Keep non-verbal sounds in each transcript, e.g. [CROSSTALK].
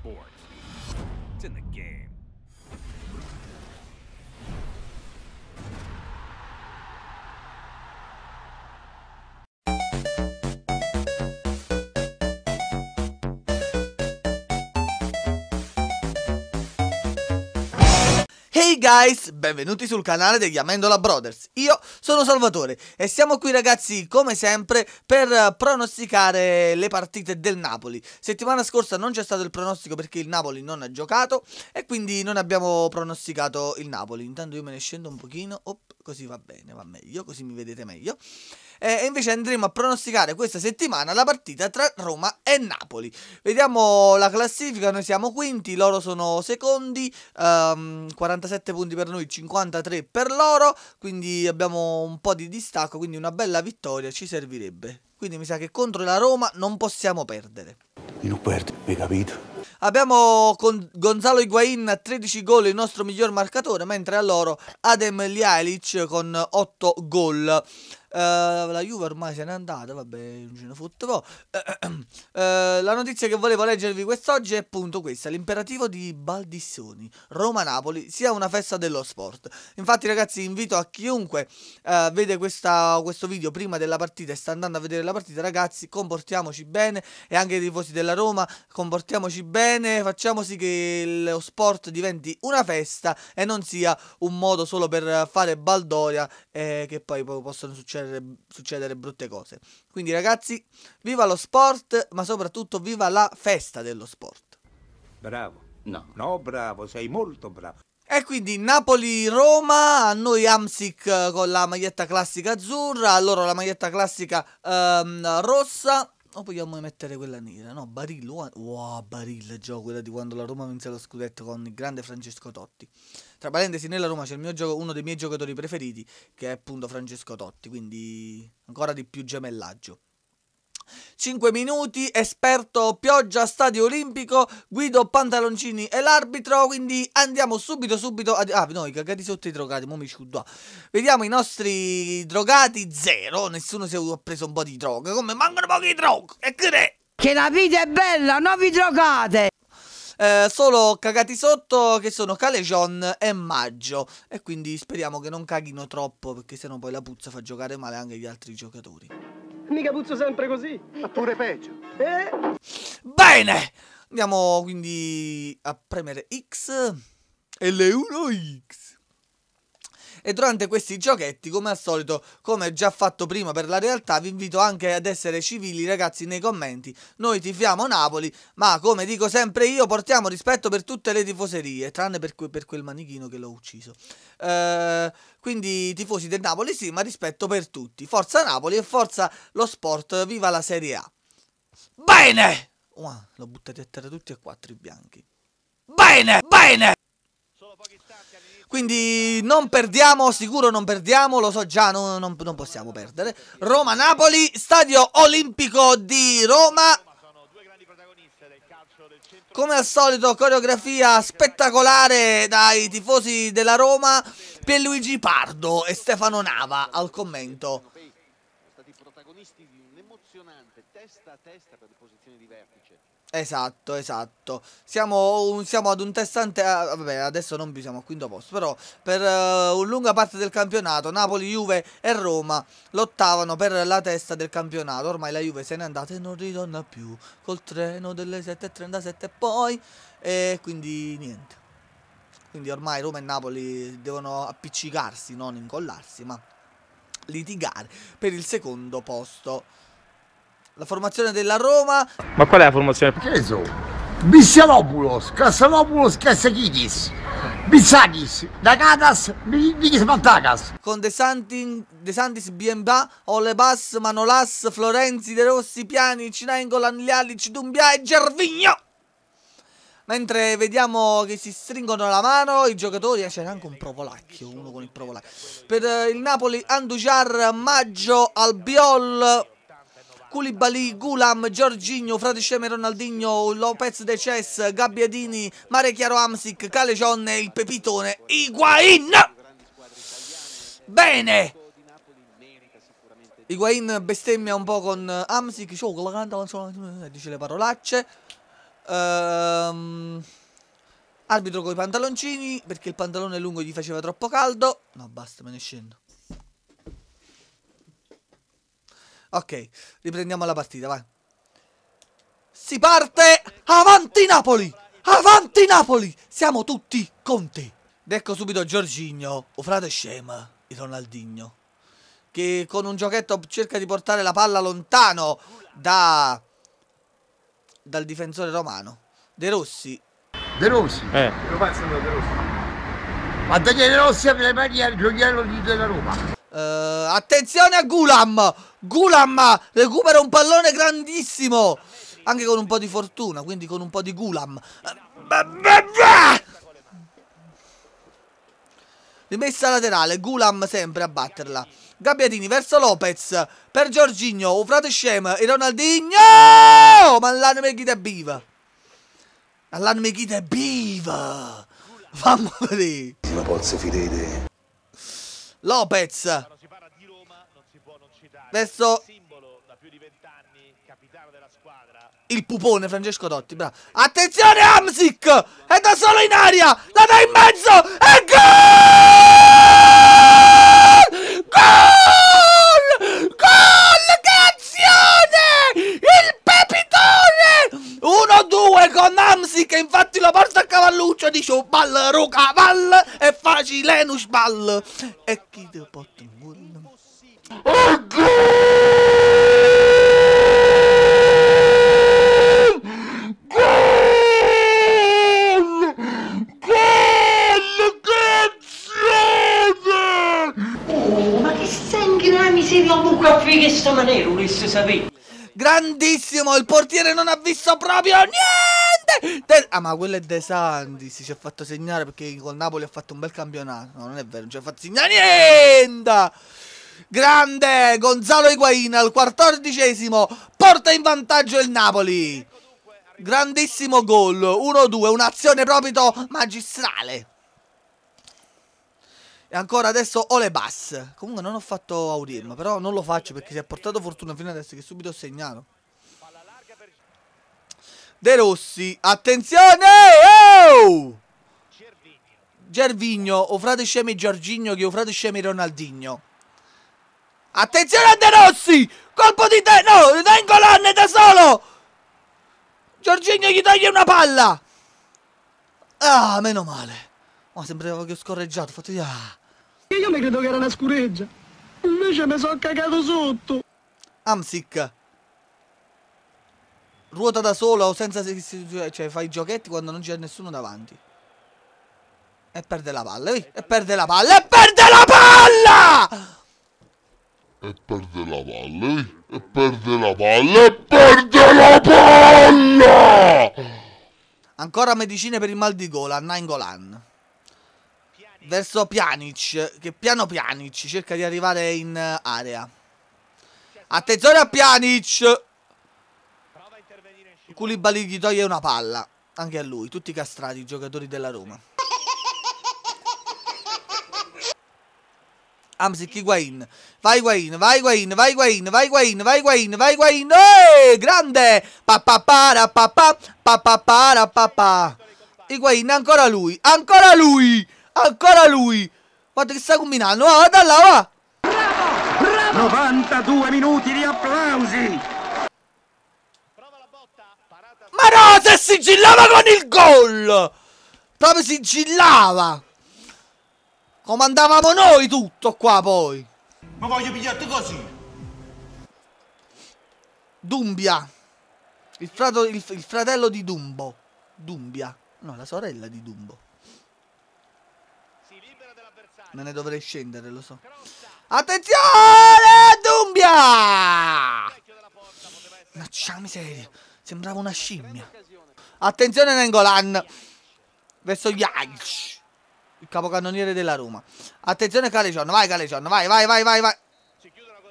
sports. It's in the game. Hey guys, benvenuti sul canale degli Amendola Brothers, io sono Salvatore e siamo qui ragazzi come sempre per pronosticare le partite del Napoli Settimana scorsa non c'è stato il pronostico perché il Napoli non ha giocato e quindi non abbiamo pronosticato il Napoli Intanto io me ne scendo un pochino, op, così va bene, va meglio, così mi vedete meglio. Eh, e invece andremo a pronosticare questa settimana la partita tra Roma e Napoli. Vediamo la classifica, noi siamo quinti, loro sono secondi, um, ehm, 47 punti per noi, 53 per loro, quindi abbiamo un po' di distacco, quindi una bella vittoria ci servirebbe. Quindi mi sa che contro la Roma non possiamo perdere. non perde, hai capito? Abbiamo con Gonzalo Higuain a 13 gol, il nostro miglior marcatore, mentre a loro Adem Lialic con 8 gol. Eh, la Juve ormai se n'è andata, vabbè, non ce ne fotte po'. Eh, [CLEARS THROAT] eh, la notizia che volevo leggervi quest'oggi è appunto questa, l'imperativo di Baldissoni, Roma-Napoli, sia una festa dello sport. Infatti ragazzi invito a chiunque vede questa, questo video prima della partita e sta andando a vedere la partita, ragazzi comportiamoci bene e anche i tifosi della Roma comportiamoci bene, facciamo sì che lo sport diventi una festa e non sia un modo solo per fare baldoria eh, che poi possono succedere succedere, succedere brutte cose. Quindi ragazzi, viva lo sport, ma soprattutto viva la festa dello sport. Bravo. No. No, bravo, sei molto bravo. E quindi Napoli-Roma, a noi Amsic eh, con la maglietta classica azzurra, a loro la maglietta classica ehm, rossa o vogliamo mettere quella nera? No, Barilla, wow, Barilla gioco, quella di quando la Roma vinse lo scudetto con il grande Francesco Totti. Tra parentesi, nella Roma c'è gioco, uno dei miei giocatori preferiti, che è appunto Francesco Totti, quindi ancora di più gemellaggio. 5 minuti, esperto pioggia, stadio olimpico, Guido Pantaloncini e l'arbitro, quindi andiamo subito subito a... Ah, no, cagati sotto i drogati, mo mi sciudo. Vediamo i nostri drogati, zero, nessuno si è preso un po' di droga, come mancano pochi droghi, e che Che la vita è bella, non vi drogate! Eh, solo cagati sotto che sono Calejon e Maggio e quindi speriamo che non caghino troppo perché sennò poi la puzza fa giocare male anche gli altri giocatori. Mica puzzo sempre così. Ma pure peggio. Eh? Bene! Andiamo quindi a premere X e le 1X e durante questi giochetti come al solito come già fatto prima per la realtà vi invito anche ad essere civili ragazzi nei commenti noi tifiamo Napoli ma come dico sempre io portiamo rispetto per tutte le tifoserie tranne per, que per quel manichino che l'ho ucciso eh, quindi tifosi del Napoli sì ma rispetto per tutti forza Napoli e forza lo sport viva la Serie A bene wow, l'ho buttati a terra tutti e quattro i bianchi bene bene quindi non perdiamo, sicuro non perdiamo, lo so già, non, non, non possiamo perdere. Roma-Napoli, stadio olimpico di Roma. Come al solito, coreografia spettacolare dai tifosi della Roma, Pierluigi Pardo e Stefano Nava al commento. Sono stati protagonisti di un'emozionante testa a testa per le posizioni di vertice. Esatto, esatto. Siamo, un, siamo, ad un testante. Ah, vabbè, adesso non più siamo al quinto posto. Però per uh, lunga parte del campionato Napoli, Juve e Roma lottavano per la testa del campionato. Ormai la Juve se n'è andata e non ritorna più. Col treno delle 7.37 poi. E quindi niente. Quindi ormai Roma e Napoli devono appiccicarsi, non incollarsi, ma litigare per il secondo posto. La formazione della Roma. Ma qual è la formazione? Che so? Bissianopoulos, Cassanopoulos, Cassachidis. Bissagis, Dagatas, Vigis Mantagas. Con De, Santin, De Santis, Biemba, Olebas, Manolas, Florenzi, De Rossi, Piani, Cinengo, Lialic, Dumbia e Gervigno. Mentre vediamo che si stringono la mano i giocatori, eh, c'era anche un provolacchio, uno con il provolacchio. Per eh, il Napoli, Andujar, Maggio, Albiol, Culibali, Gulam, Giorginio, Fratesceme Ronaldinho, Lopez De Cess, Gabbiadini, Mare Chiaro Amsic, e il Pepitone, Iguain. Bene! Iguain bestemmia un po' con eh, Amsic, Cioccola, canta, eh, dice le parolacce. Ehm... Arbitro con i pantaloncini, perché il pantalone lungo gli faceva troppo caldo. No, basta, me ne scendo. Ok, riprendiamo la partita, vai. Si parte! Avanti Napoli! Avanti Napoli! Siamo tutti con te! Ed ecco subito Giorginio, o frate scema, il Ronaldinho, che con un giochetto cerca di portare la palla lontano da... dal difensore romano. De Rossi. De Rossi? Eh. Lo fa De Rossi. Ma De Rossi avrebbe mai il gioiello di della Roma. Uh, attenzione a Gulam! Gulam recupera un pallone grandissimo! Anche con un po' di fortuna, quindi con un po' di Gulam. Rimessa laterale, Gulam sempre a batterla. Gabbiadini verso Lopez, per Giorginio, Ufrate Scema e Ronaldinho! Ma l'anime biva! L'anime All'anime è biva! Fammi vedere! Ma pozze fidete! Lopez. Adesso il pupone Francesco Dotti, bravo. Attenzione Amsic! È da solo in aria! La dà in mezzo! E gol! Gol! Gol! Che azione! Il pepitone! 1-2 con Amsic, infatti lo porta a cavalluccio dice un oh, ballo cavallo Lenus l'enusball e chi ti porta in culo? comunque a fighe sta maniera, volesse sapere. Grandissimo, il portiere non ha visto proprio niente! De, de, ah, ma quello è De Santis. Si, ci ha fatto segnare perché col Napoli ha fatto un bel campionato. No, non è vero, non ci ha fatto segnare niente. Grande Gonzalo Higuain al quattordicesimo. Porta in vantaggio il Napoli. Grandissimo gol. 1-2, un'azione proprio magistrale. E ancora adesso Olebas. Comunque non ho fatto Audirma, però non lo faccio perché si è portato fortuna fino adesso che subito ho segnato. De Rossi, attenzione! Oh! Gervigno, o frate scemi Giorgigno che o frate scemi Ronaldinho. Attenzione a De Rossi! Colpo di te! No, Nengolan l'anne da solo! Giorgigno gli toglie una palla! Ah, meno male. Ma sembrava che ho scorreggiato, fatto di... Ah. Io mi credo che era una scureggia. Invece mi sono cagato sotto. Amsic ruota da solo o senza cioè fa i giochetti quando non c'è nessuno davanti. E perde la palla, E perde la palla, e perde la palla! E perde la palla, E perde la palla, e perde la palla! Ancora medicine per il mal di gola, Nangolan. Verso Pjanic, che piano Pjanic cerca di arrivare in area. Attenzione a Pjanic! Culibali gli toglie una palla. Anche a lui, tutti castrati i giocatori della Roma. Amsic Higuain. Vai Higuain, vai Higuain, vai Higuain, vai Higuain, vai Higuain, vai Higuain. Eeeh, grande! Papapara papà, papapara papà. Higuain, ancora lui, ancora lui, ancora lui. Guarda che sta combinando, guarda ah, là, va. Bravo, bravo. 92 minuti di applausi. Ma no, se sigillava con il gol! Proprio sigillava! Comandavamo noi tutto qua poi! Ma voglio pigliarti così! Dumbia. Il, frato, il, il, fratello di Dumbo. Dumbia. No, la sorella di Dumbo. Me ne dovrei scendere, lo so. Attenzione! Dumbia! Faccia miseria. Sembrava una scimmia. Attenzione Nengolan. Verso Jaic. Il capocannoniere della Roma. Attenzione Calegion. Vai Calegion. Vai, vai, vai, vai, vai.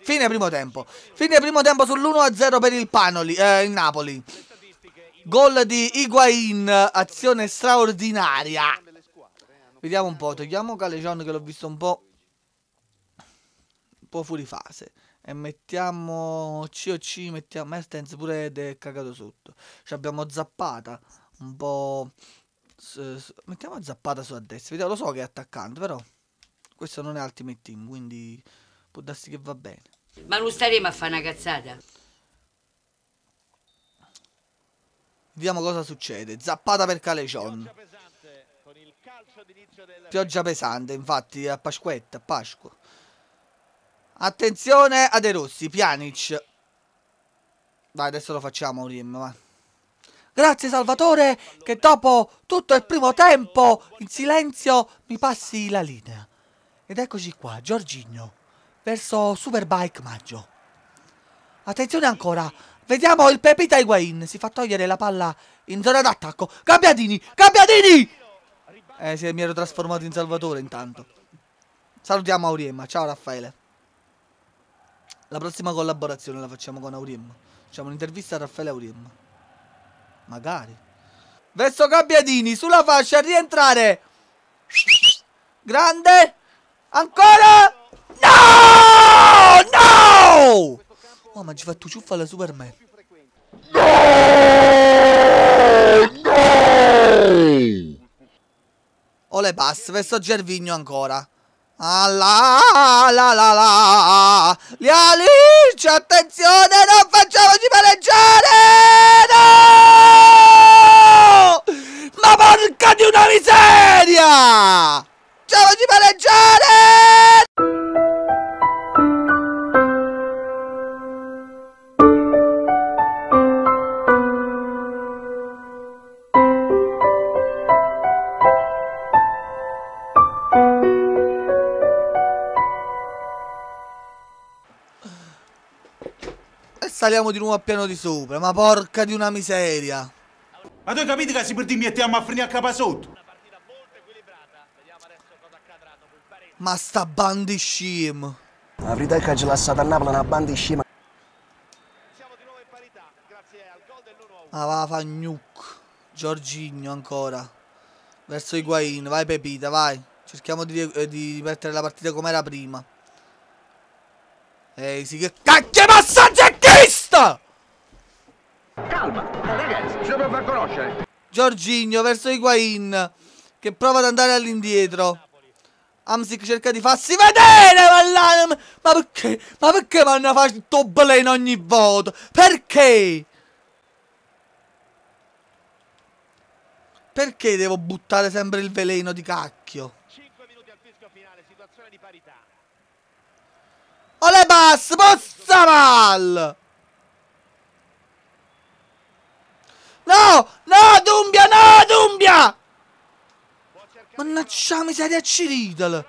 Fine primo tempo. Fine primo tempo sull'1-0 per il, Panoli, eh, il Napoli. Gol di Higuain. Azione straordinaria. Vediamo un po'. Togliamo Calegion che l'ho visto un po'... Un po' fuori fase e oh, mettiamo COC, mettiamo Mertens pure è cagato sotto. Cioè abbiamo Zappata, un po'... Mettiamo Zappata sulla destra, lo so che è attaccante, però questo non è Ultimate Team, quindi può darsi che va bene. Ma non staremo a fare una cazzata? Vediamo cosa succede. Zappata per Calecion. Pioggia pesante, infatti, a Pasquetta, a Pasqua. Attenzione a De Rossi, Pjanic. Dai, adesso lo facciamo, Rim, va. Grazie Salvatore che dopo tutto il primo tempo in silenzio mi passi la linea. Ed eccoci qua, Giorgigno, verso Superbike Maggio. Attenzione ancora, vediamo il Pepita Higuain, si fa togliere la palla in zona d'attacco. Gabbiadini, Gabbiadini! Eh sì, mi ero trasformato in Salvatore intanto. Salutiamo Auriemma, ciao Raffaele. La prossima collaborazione la facciamo con Aurim. Facciamo un'intervista a Raffaele Aurim. Magari. Verso Gabbiadini, sulla fascia, rientrare. Grande. Ancora. No! No! Oh, ma ci fa tu ciuffa la Superman. No! No! Ole pass, verso Gervigno ancora. Allah, la la la, gli Alice, attenzione, non facciamoci maneggiare, no! Saliamo di nuovo al piano di sopra, ma porca di una miseria. Ma tu capite che si per dirmi e a finire a capa sotto? Ma sta bandi scemo. La verità è che ci lasciata a Napoli una bandi scema. Siamo di nuovo in parità, grazie al gol dell'1-1. Ah, va Fagnuc. Giorginio ancora. Verso Higuain, vai Pepita, vai. Cerchiamo di, eh, di rimettere la partita come era prima. Ehi, sì che cacchio passaggio calma. Ragazzi, ci dobbiamo far conoscere. Giorginio verso Higuain che prova ad andare all'indietro. Amsic cerca di farsi vedere, ma, perché? Ma perché mi hanno fatto in ogni voto? Perché? Perché devo buttare sempre il veleno di cacchio? 5 minuti al fischio finale, situazione di parità. Ole pass, possa mal! No! No, Dumbia! No, Dumbia! Mannaggia la miseria a Ciridal!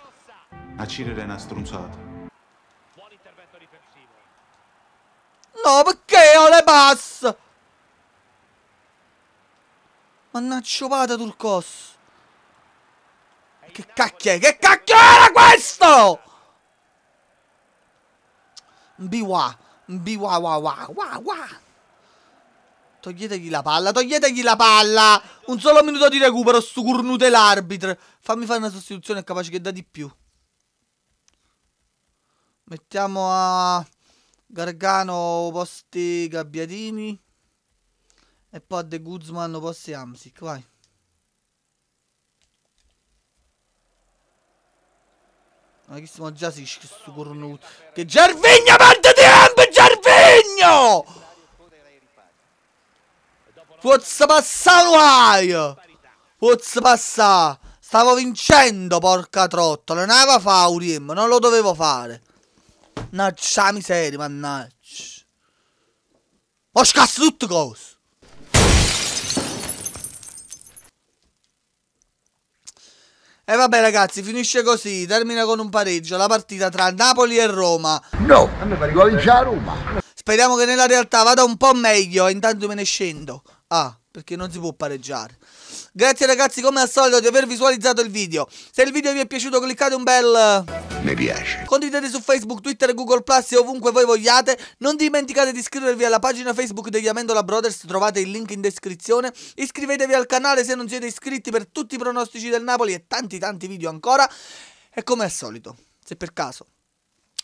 A Ciridal è una stronzata. No, perché ho le pass? Mannaggia pata Turcos. Che cacchio è? Che cacchio era questo? Biwa. Biwa wa wa wa wa. Toglietegli la palla, toglietegli la palla! Un solo minuto di recupero, sto cornute l'arbitro. Fammi fare una sostituzione è capace che dà di più. Mettiamo a Gargano posti Gabbiadini. E poi a De Guzman posti Amsic, vai. Ma che siamo già si sto cornuto. Che Gervigno parte di Amp, Gervigno! Forza passare guaio! Forza passare! Stavo vincendo, porca trotta! Non aveva ma non lo dovevo fare! Naccia miseria, mannaggia! Ho scasso tutto cose! E vabbè ragazzi, finisce così, termina con un pareggio la partita tra Napoli e Roma. No, a me pare comincia a Roma. Speriamo che nella realtà vada un po' meglio, intanto me ne scendo. A ah, perché non si può pareggiare. Grazie ragazzi come al solito di aver visualizzato il video. Se il video vi è piaciuto cliccate un bel mi piace. Condividete su Facebook, Twitter, Google Plus e ovunque voi vogliate. Non dimenticate di iscrivervi alla pagina Facebook degli Amendola Brothers, trovate il link in descrizione. Iscrivetevi al canale se non siete iscritti per tutti i pronostici del Napoli e tanti tanti video ancora. E come al solito, se per caso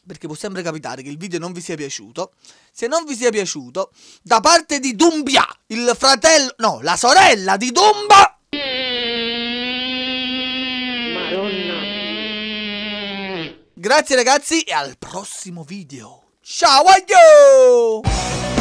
perché può sempre capitare che il video non vi sia piaciuto. Se non vi sia piaciuto, da parte di Dumbia, il fratello, no, la sorella di Dumba. Madonna. Grazie ragazzi e al prossimo video. Ciao adio!